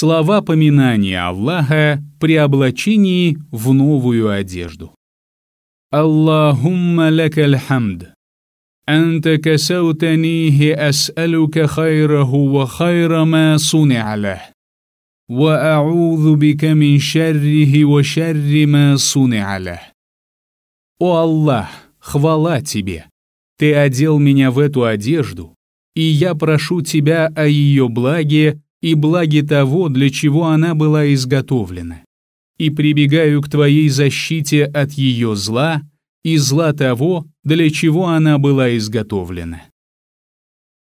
Слова поминания Аллаха при облачении в новую одежду. Аллахумма лакаль хамд. Анта касаутанихи ас'алука хайраху ва хайра ма суни'алах. Ва а'удhu бика мин шаррихи ва шарри ма суни'алах. О Аллах, хвала Тебе! Ты одел меня в эту одежду, и я прошу Тебя о ее благе и благи того, для чего она была изготовлена. И прибегаю к Твоей защите от ее зла и зла того, для чего она была изготовлена.